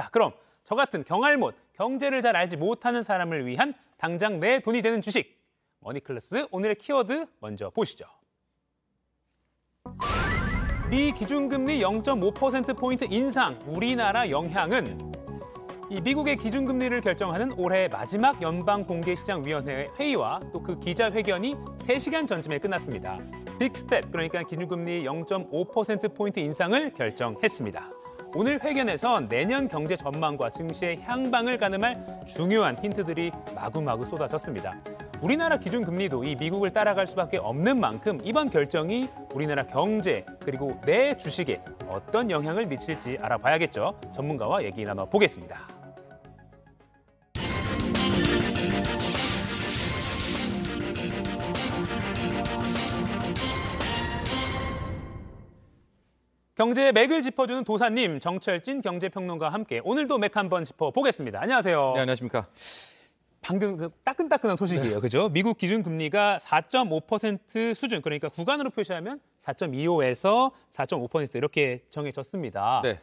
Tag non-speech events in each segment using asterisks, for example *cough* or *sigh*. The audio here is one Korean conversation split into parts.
자, 그럼 저 같은 경알못, 경제를 잘 알지 못하는 사람을 위한 당장 내 돈이 되는 주식. 머니클래스 오늘의 키워드 먼저 보시죠. 미 기준금리 0.5%포인트 인상, 우리나라 영향은 이 미국의 기준금리를 결정하는 올해 마지막 연방공개시장위원회 회의와 또 그 기자회견이 3시간 전쯤에 끝났습니다. 빅스텝, 그러니까 기준금리 0.5%포인트 인상을 결정했습니다. 오늘 회견에서 내년 경제 전망과 증시의 향방을 가늠할 중요한 힌트들이 마구마구 쏟아졌습니다. 우리나라 기준금리도 이 미국을 따라갈 수밖에 없는 만큼 이번 결정이 우리나라 경제 그리고 내 주식에 어떤 영향을 미칠지 알아봐야겠죠. 전문가와 얘기 나눠보겠습니다. 경제의 맥을 짚어주는 도사님 정철진 경제평론가와 함께 오늘도 맥 한번 짚어보겠습니다. 안녕하세요. 네, 안녕하십니까. 방금 그 따끈따끈한 소식이에요. 네. 그죠? 미국 기준금리가 4.5% 수준, 그러니까 구간으로 표시하면 4.25에서 4.5% 이렇게 정해졌습니다. 네.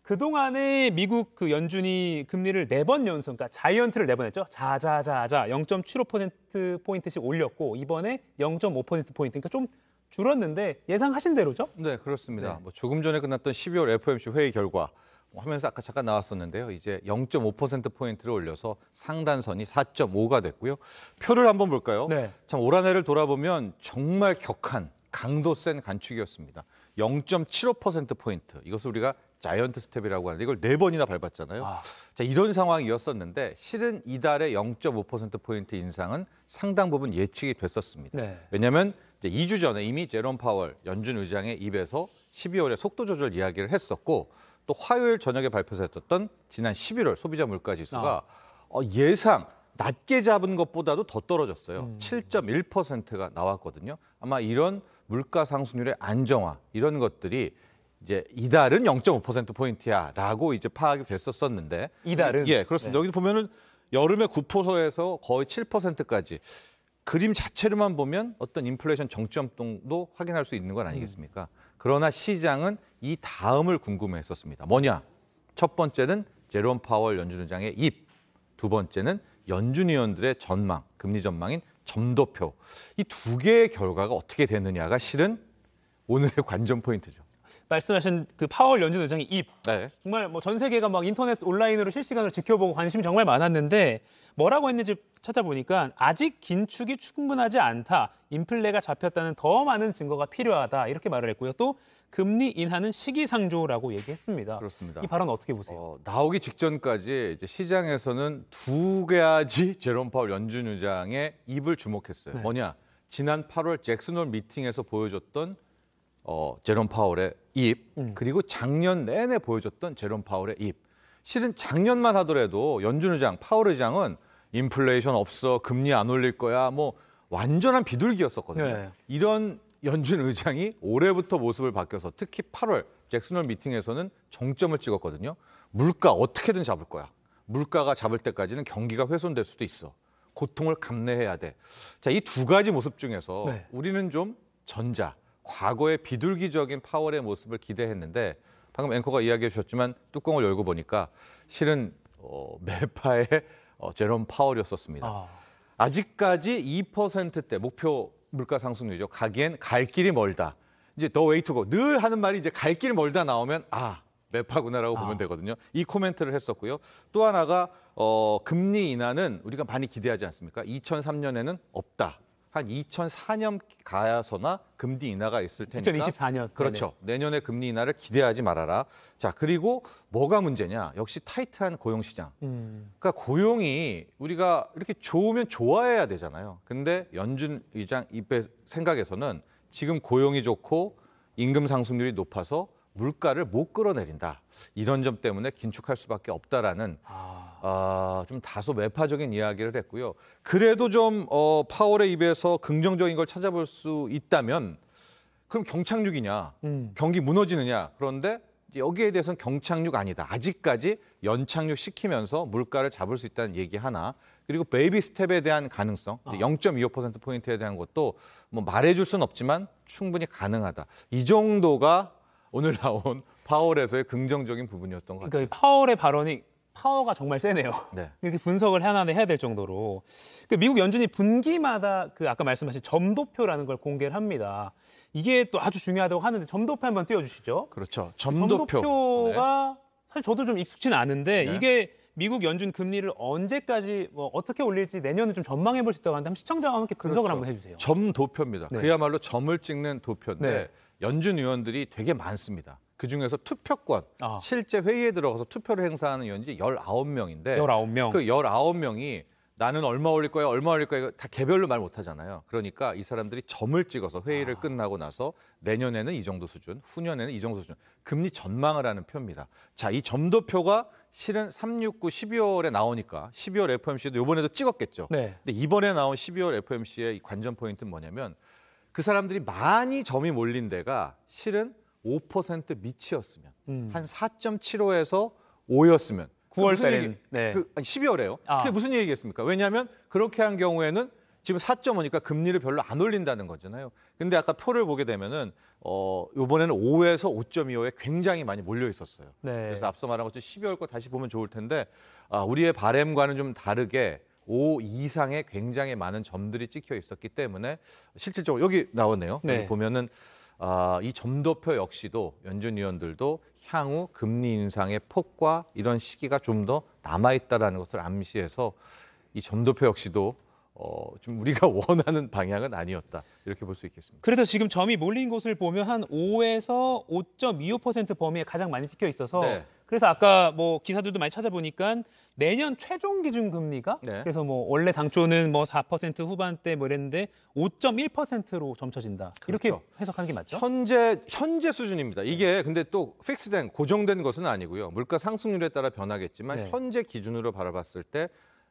그동안에 미국 그 연준이 금리를 네 번 연속, 그러니까 자이언트를 네 번 했죠. 자자자자 0.75%포인트씩 올렸고 이번에 0.5%포인트, 그러니까 좀 줄었는데 예상하신 대로죠? 네, 그렇습니다. 네. 뭐 조금 전에 끝났던 12월 FOMC 회의 결과 뭐 화면에서 아까 잠깐 나왔었는데요. 이제 0.5%포인트를 올려서 상단선이 4.5가 됐고요. 표를 한번 볼까요? 네. 참올한 해를 돌아보면 정말 격한, 강도 센 간축이었습니다. 0.75%포인트. 이것을 우리가 자이언트 스텝이라고 하는데 이걸 네 번이나 밟았잖아요. 아. 자, 이런 상황이었었는데 실은 이달에 0.5%포인트 인상은 상당 부분 예측이 됐었습니다. 네. 왜냐하면 이제 2주 전에 이미 제롬 파월 연준 의장의 입에서 12월에 속도 조절 이야기를 했었고 또 화요일 저녁에 발표됐었던 지난 11월 소비자 물가 지수가 아. 어, 예상 낮게 잡은 것보다도 더 떨어졌어요. 음. 7.1%가 나왔거든요. 아마 이런 물가 상승률의 안정화 이런 것들이 이제 이달은 0.5% 포인트야라고 이제 파악이 됐었었는데 이달은 예 그렇습니다. 네. 여기 보면은 여름에 9%에서 거의 7%까지 그림 자체로만 보면 어떤 인플레이션 정점도 확인할 수 있는 건 아니겠습니까? 그러나 시장은 이 다음을 궁금해했었습니다. 뭐냐? 첫 번째는 제롬 파월 연준의장의 입, 두 번째는 연준 의원들의 전망, 금리 전망인 점도표. 이 두 개의 결과가 어떻게 되느냐가 실은 오늘의 *laughs* 관전 포인트죠. 말씀하신 그 파월 연준 의장의 입. 네. 정말 뭐 전 세계가 막 인터넷 온라인으로 실시간으로 지켜보고 관심이 정말 많았는데 뭐라고 했는지 찾아보니까 아직 긴축이 충분하지 않다. 인플레가 잡혔다는 더 많은 증거가 필요하다. 이렇게 말을 했고요. 또 금리 인하는 시기상조라고 얘기했습니다. 그렇습니다. 이 발언 어떻게 보세요? 어, 나오기 직전까지 이제 시장에서는 두 가지 *laughs* 제롬 파월 연준 의장의 입을 주목했어요. 네. 뭐냐? 지난 8월 잭슨홀 미팅에서 보여줬던 어, 제롬 파월의 입 음. 그리고 작년 내내 보여줬던 제롬 파월의 입 실은 작년만 하더라도 연준 의장, 파월 의장은 인플레이션 없어, 금리 안 올릴 거야, 뭐 완전한 비둘기였었거든요. 네. 이런 연준 의장이 올해부터 모습을 바뀌어서 특히 8월 잭슨홀 미팅에서는 정점을 찍었거든요. 물가 어떻게든 잡을 거야. 물가가 잡을 때까지는 경기가 훼손될 수도 있어. 고통을 감내해야 돼. 자, 이 두 가지 모습 중에서 네. 우리는 좀 전자, 과거의 비둘기적인 파월의 모습을 기대했는데 방금 앵커가 이야기해 주셨지만 뚜껑을 열고 보니까 실은 어, *laughs* 매파의 어, 제롬 파월이었었습니다. 아. 아직까지 2%대 목표 물가 상승률이죠. 가기엔 갈 길이 멀다. 이제 더 웨이트고 늘 하는 말이 이제 갈 길이 멀다 나오면 아 매파구나라고 아. 보면 되거든요. 이 코멘트를 했었고요. 또 하나가 어, 금리 인하는 우리가 많이 기대하지 않습니까? 2003년에는 없다. 한 2004년 가서나 금리 인하가 있을 테니까 2024년 그렇죠 네네. 내년에 금리 인하를 기대하지 말아라 자 그리고 뭐가 문제냐 역시 타이트한 고용 시장 음. 그러니까 고용이 우리가 이렇게 좋으면 좋아해야 되잖아요 근데 연준 의장 입의 생각에서는 지금 고용이 좋고 임금 상승률이 높아서 물가를 못 끌어내린다. 이런 점 때문에 긴축할 수밖에 없다라는 아... 어, 좀 다소 매파적인 이야기를 했고요. 그래도 좀 어, 파월의 입에서 긍정적인 걸 찾아볼 수 있다면 그럼 경착륙이냐, 음. 경기 무너지느냐. 그런데 여기에 대해서는 경착륙 아니다. 아직까지 연착륙 시키면서 물가를 잡을 수 있다는 얘기 하나. 그리고 베이비 스텝에 대한 가능성, 0.25% 아. 포인트에 대한 것도 뭐 말해줄 수는 없지만 충분히 가능하다. 이 정도가 오늘 나온 파월에서의 긍정적인 부분이었던 것 그러니까 같아요. 그러니까 파월의 발언이 파워가 정말 세네요. 네. *laughs* 이렇게 분석을 하나하 해야 될 정도로. 그 미국 연준이 분기마다 그 아까 말씀하신 점도표라는 걸 공개를 합니다. 이게 또 아주 중요하다고 하는데 점도표 한번 띄워주시죠. 그렇죠. 그 점도표. 가 네. 사실 저도 좀익숙치는 않은데 네. 이게 미국 연준 금리를 언제까지 뭐 어떻게 올릴지 내년은 좀 전망해 볼 수 있다고 하는데 시청자와 함께 분석을 그렇죠. 한번 해주세요. 점 도표입니다. 네. 그야말로 점을 찍는 도표인데 네. 연준 의원들이 되게 많습니다. 그중에서 투표권, 아. 실제 회의에 들어가서 투표를 행사하는 의원이 19명인데 19명. 그 19명이 나는 얼마 올릴 거야, 얼마 올릴 거야 다 개별로 말 못 하잖아요. 그러니까 이 사람들이 점을 찍어서 회의를 아. 끝나고 나서 내년에는 이 정도 수준, 후년에는 이 정도 수준 금리 전망을 하는 표입니다. 자, 이 점도표가 실은 369 12월에 나오니까 12월 FOMC도 이번에도 찍었겠죠. 네. 근데 이번에 나온 12월 FOMC의 관전 포인트는 뭐냐면 그 사람들이 많이 점이 몰린 데가 실은 5%밑이었으면 음. 한 4.75에서 5였으면 9월 달에 네. 그, 아니 12월에요. 아. 그게 무슨 얘기겠습니까? 왜냐하면 그렇게 한 경우에는 지금 4.5니까 금리를 별로 안 올린다는 거잖아요. 근데 아까 표를 보게 되면은 어요번에는 5에서 5.25에 굉장히 많이 몰려 있었어요. 네. 그래서 앞서 말한 것처럼 12월 거 다시 보면 좋을 텐데 아 우리의 바램과는 좀 다르게 5이상에 굉장히 많은 점들이 찍혀 있었기 때문에 실질적으로 여기 나오네요 네. 여기 보면은 아, 이 점도표 역시도 연준 위원들도 향후 금리 인상의 폭과 이런 시기가 좀 더 남아 있다라는 것을 암시해서 이 점도표 역시도 어, 좀 우리가 *laughs* 원하는 방향은 아니었다. 이렇게 볼 수 있겠습니다. 그래서 지금 점이 몰린 곳을 보면 한 5에서 5.25% 범위에 가장 많이 찍혀 있어서 네. 그래서 아까 뭐 기사들도 많이 찾아보니까 내년 최종 기준 금리가 네. 그래서 뭐 원래 당초는 뭐 4% 후반대 뭐 이랬는데 5.1%로 점쳐진다. 그렇죠. 이렇게 해석하는 게 맞죠? 현재 현재 수준입니다. 이게 근데 또 픽스된 고정된 것은 아니고요. 물가 상승률에 따라 변하겠지만 네. 현재 기준으로 바라봤을 때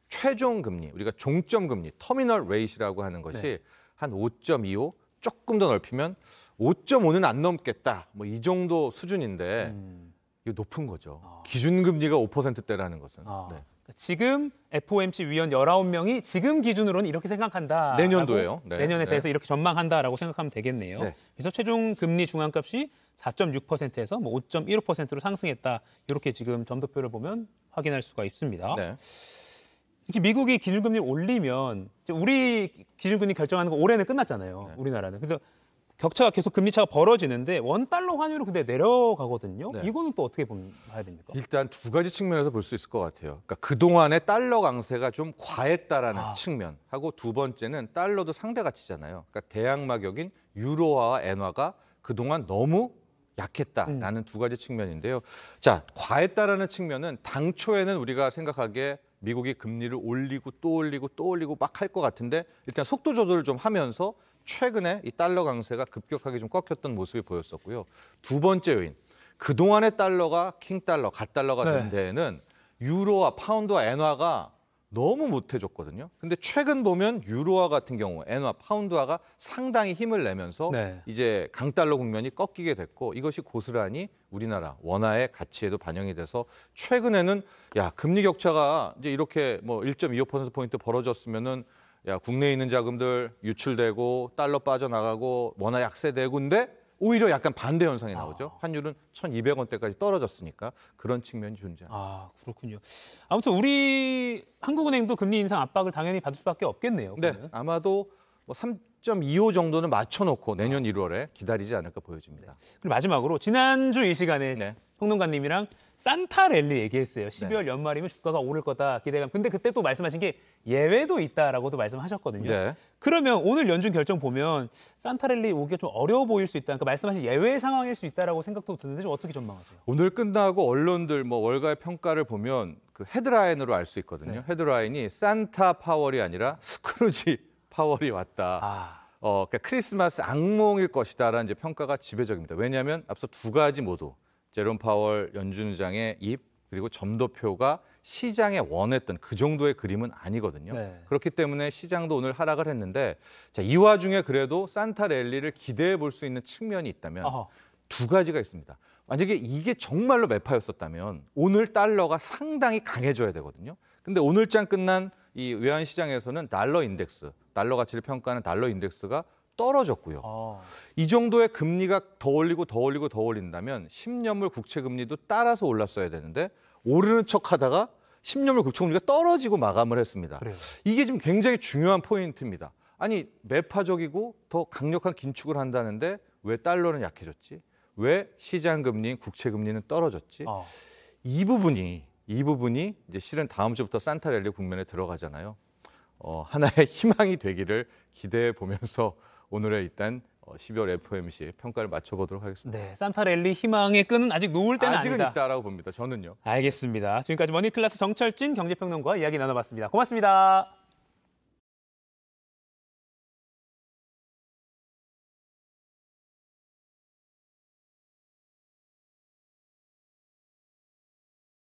최종 금리, 우리가 종점 금리, 터미널 레이시라고 하는 것이 네. 한 5.25, 조금 더 넓히면 5.5는 안 넘겠다. 뭐 이 정도 수준인데 음. 높은 거죠. 아. 기준금리가 5%대라는 것은. 아. 네. 그러니까 지금 FOMC 위원 19명이 지금 기준으로는 이렇게 생각한다. 내년도예요. 네. 내년에 네. 대해서 이렇게 전망한다라고 생각하면 되겠네요. 네. 그래서 최종 금리 중앙값이 4.6%에서 뭐 5.15%로 상승했다. 이렇게 지금 점도표를 보면 확인할 수가 있습니다. 네. 이렇게 미국이 기준금리 올리면 우리 기준금리 결정하는 거 올해는 끝났잖아요. 네. 우리나라는. 그래서 격차가 계속 금리 차가 벌어지는데 원 달러 환율은 근데 내려가거든요. 네. 이거는 또 어떻게 봐야 됩니까? 일단 두 가지 측면에서 볼 수 있을 것 같아요. 그러니까 그 동안의 달러 강세가 좀 과했다라는 아. 측면하고 두 번째는 달러도 상대 가치잖아요. 그러니까 대항 마격인 유로화와 엔화가 그 동안 너무 약했다라는 음. 두 가지 측면인데요. 자 과했다라는 측면은 당초에는 우리가 생각하기에 미국이 금리를 올리고 또 올리고 또 올리고 막 할 것 같은데 일단 속도 조절을 좀 하면서 최근에 이 달러 강세가 급격하게 좀 꺾였던 모습이 보였었고요. 두 번째 요인. 그동안의 달러가 킹달러, 갓달러가 네. 된 데에는 유로와 파운드와 엔화가 너무 못해줬거든요. 근데 최근 보면 유로화 같은 경우 엔화, 파운드화가 상당히 힘을 내면서 네. 이제 강달러 국면이 꺾이게 됐고 이것이 고스란히 우리나라 원화의 가치에도 반영이 돼서 최근에는 야 금리 격차가 이제 이렇게 뭐1.25% 포인트 벌어졌으면은 야 국내에 있는 자금들 유출되고 달러 빠져나가고 원화 약세되고인데 오히려 약간 반대 현상이 나오죠. 아. 환율은 1,200원대까지 떨어졌으니까 그런 측면이 존재합니다. 아, 그렇군요. 아무튼 우리 한국은행도 금리 인상 압박을 당연히 받을 수밖에 없겠네요. 그러면. 네, 아마도 뭐 3, 1.25 0 정도는 맞춰놓고 내년 1월에 기다리지 않을까 보여집니다. 네. 그리고 마지막으로 지난주 이 시간에 네. 평론가님이랑 산타 랠리 얘기했어요. 12월 네. 연말이면 주가가 오를 거다 기대감. 근데 그때 또 말씀하신 게 예외도 있다라고도 말씀하셨거든요. 네. 그러면 오늘 연준 결정 보면 산타 랠리 오기가 좀 어려워 보일 수 있다. 그러니까 말씀하신 예외 상황일 수 있다라고 생각도 드는데 좀 어떻게 전망하세요? 오늘 끝나고 언론들 뭐 월가의 평가를 보면 그 헤드라인으로 알 수 있거든요. 네. 헤드라인이 산타 파월이 아니라 스크루지 *laughs* 파월이 왔다. 아. 어, 그러니까 크리스마스 악몽일 것이다라는 이제 평가가 지배적입니다. 왜냐하면 앞서 두 가지 모두 제롬 파월 연준 의장의 입 그리고 점도표가 시장에 원했던 그 정도의 그림은 아니거든요. 네. 그렇기 때문에 시장도 오늘 하락을 했는데 자, 이 와중에 그래도 산타 랠리를 기대해 볼 수 있는 측면이 있다면 아하. 두 가지가 있습니다. 만약에 이게 정말로 매파였었다면 오늘 달러가 상당히 강해져야 되거든요. 근데 오늘 장 끝난 이 외환 시장에서는 달러 인덱스, 달러 가치를 평가하는 달러 인덱스가 떨어졌고요. 아. 이 정도의 금리가 더 올리고 더 올리고 더 올린다면 10년물 국채 금리도 따라서 올랐어야 되는데 오르는 척하다가 10년물 국채 금리가 떨어지고 마감을 했습니다. 그래요. 이게 지금 굉장히 중요한 포인트입니다. 아니 매파적이고 더 강력한 긴축을 한다는데 왜 달러는 약해졌지? 왜 시장 금리, 국채 금리는 떨어졌지? 아. 이 부분이 이 부분이 이제 실은 다음 주부터 산타랠리 국면에 들어가잖아요. 어, 하나의 *laughs* 희망이 되기를 기대해 보면서 오늘의 일단 12월 어, FOMC 평가를 맞춰보도록 하겠습니다. 네, 산타랠리 희망의 끈은 아직 놓을 때는 아직은 아니다. 있다라고 봅니다. 저는요. 알겠습니다. 지금까지 머니클래스 정철진 경제평론가와 이야기 나눠봤습니다. 고맙습니다.